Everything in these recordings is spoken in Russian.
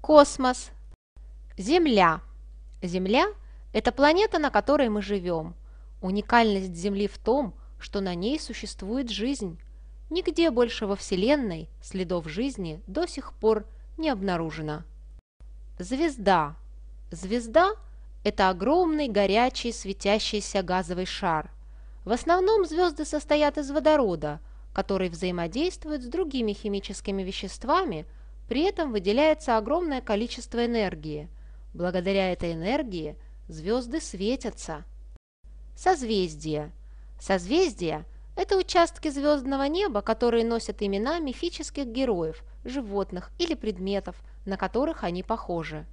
Космос. Земля. Земля – это планета, на которой мы живем. Уникальность Земли в том, что на ней существует жизнь. Нигде больше во Вселенной следов жизни до сих пор не обнаружено. Звезда. Звезда – это огромный горячий светящийся газовый шар. В основном звезды состоят из водорода, который взаимодействует с другими химическими веществами – при этом выделяется огромное количество энергии. Благодаря этой энергии звезды светятся. Созвездия. Созвездия – это участки звездного неба, которые носят имена мифических героев, животных или предметов, на которых они похожи.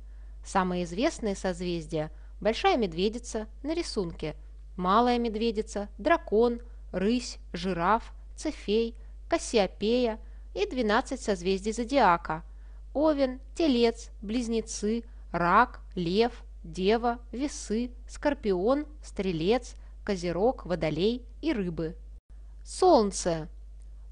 Самые известные созвездия – Большая Медведица на рисунке, Малая Медведица, Дракон, Рысь, Жираф, Цефей, Кассиопея, и 12 созвездий зодиака – Овен, Телец, Близнецы, Рак, Лев, Дева, Весы, Скорпион, Стрелец, Козерог, Водолей и Рыбы. Солнце.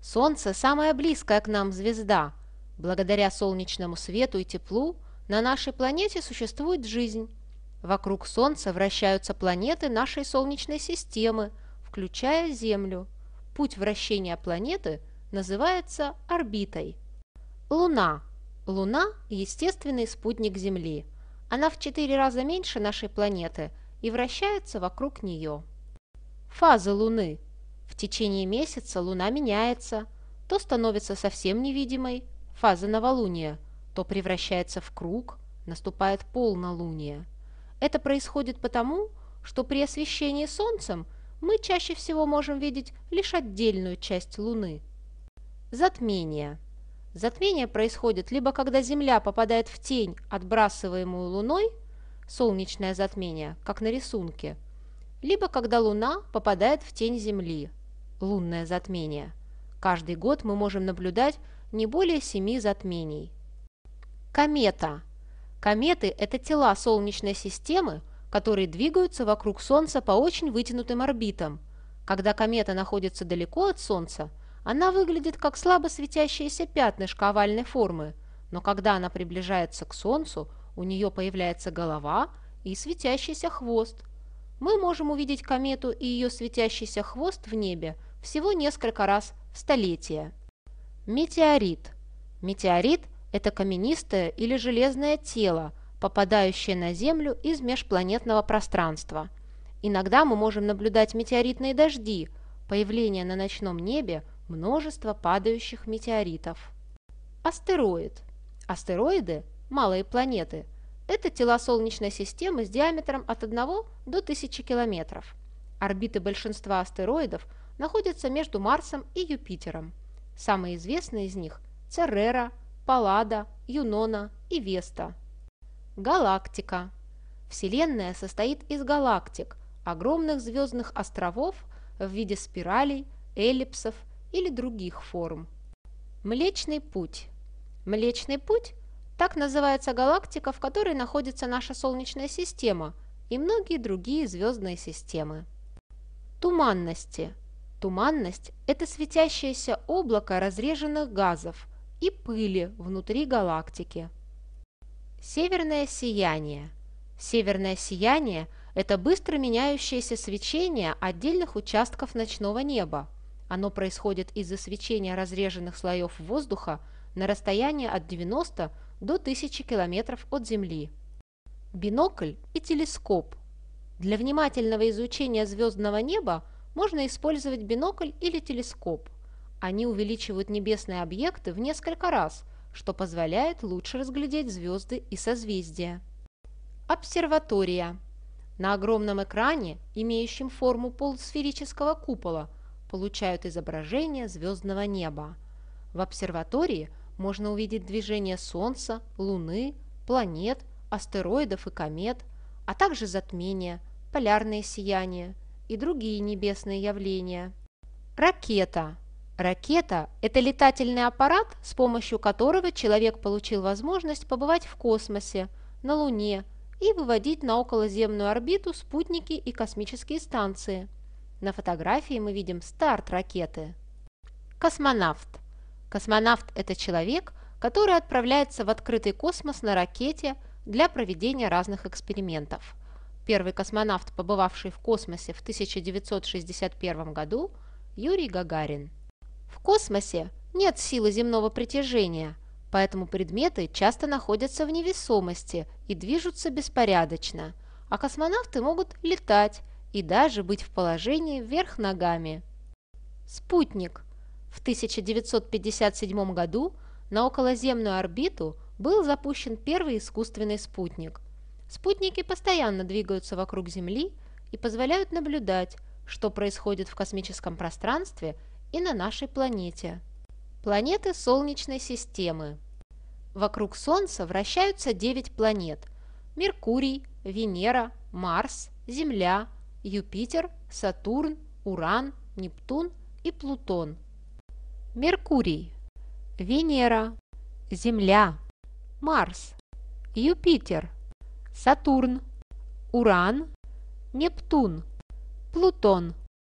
Солнце – самая близкая к нам звезда. Благодаря солнечному свету и теплу на нашей планете существует жизнь. Вокруг Солнца вращаются планеты нашей Солнечной системы, включая Землю. Путь вращения планеты – называется орбитой. Луна. Луна – естественный спутник Земли. Она в четыре раза меньше нашей планеты и вращается вокруг нее. Фазы Луны. В течение месяца Луна меняется, то становится совсем невидимой, фаза новолуния, то превращается в круг, наступает полнолуние. Это происходит потому, что при освещении Солнцем мы чаще всего можем видеть лишь отдельную часть Луны – Затмение. Затмение происходит либо когда Земля попадает в тень, отбрасываемую Луной, солнечное затмение, как на рисунке, либо когда Луна попадает в тень Земли, лунное затмение. Каждый год мы можем наблюдать не более семи затмений. Комета. Кометы – это тела Солнечной системы, которые двигаются вокруг Солнца по очень вытянутым орбитам. Когда комета находится далеко от Солнца – она выглядит как слабо светящееся пятнышко овальной формы, но когда она приближается к Солнцу, у нее появляется голова и светящийся хвост. Мы можем увидеть комету и ее светящийся хвост в небе всего несколько раз в столетие. Метеорит. Метеорит – это каменистое или железное тело, попадающее на Землю из межпланетного пространства. Иногда мы можем наблюдать метеоритные дожди, появление на ночном небе – множество падающих метеоритов. Астероид. Астероиды – малые планеты. Это тела Солнечной системы с диаметром от 1 до 1000 километров. Орбиты большинства астероидов находятся между Марсом и Юпитером. Самые известные из них – Церера, Паллада, Юнона и Веста. Галактика. Вселенная состоит из галактик, огромных звездных островов в виде спиралей, эллипсов или других форм. Млечный путь. Млечный путь – так называется галактика, в которой находится наша Солнечная система и многие другие звездные системы. Туманности. Туманность – это светящееся облако разреженных газов и пыли внутри галактики. Северное сияние. Северное сияние – это быстро меняющееся свечение отдельных участков ночного неба. Оно происходит из-за свечения разреженных слоев воздуха на расстоянии от 90 до 1000 километров от Земли. Бинокль и телескоп. Для внимательного изучения звездного неба можно использовать бинокль или телескоп. Они увеличивают небесные объекты в несколько раз, что позволяет лучше разглядеть звезды и созвездия. Обсерватория. На огромном экране, имеющем форму полусферического купола, получают изображение звездного неба. В обсерватории можно увидеть движение Солнца, Луны, планет, астероидов и комет, а также затмения, полярные сияния и другие небесные явления. Ракета. Ракета – это летательный аппарат, с помощью которого человек получил возможность побывать в космосе, на Луне и выводить на околоземную орбиту спутники и космические станции – на фотографии мы видим старт ракеты. Космонавт. Космонавт – это человек, который отправляется в открытый космос на ракете для проведения разных экспериментов. Первый космонавт, побывавший в космосе в 1961 году – Юрий Гагарин. В космосе нет силы земного притяжения, поэтому предметы часто находятся в невесомости и движутся беспорядочно, а космонавты могут летать – и даже быть в положении вверх ногами. Спутник. В 1957 году на околоземную орбиту был запущен первый искусственный спутник. Спутники постоянно двигаются вокруг Земли и позволяют наблюдать, что происходит в космическом пространстве и на нашей планете. Планеты Солнечной системы. Вокруг Солнца вращаются 9 планет – Меркурий, Венера, Марс, Земля, Юпитер, Сатурн, Уран, Нептун и Плутон. Меркурий, Венера, Земля, Марс, Юпитер, Сатурн, Уран, Нептун, Плутон –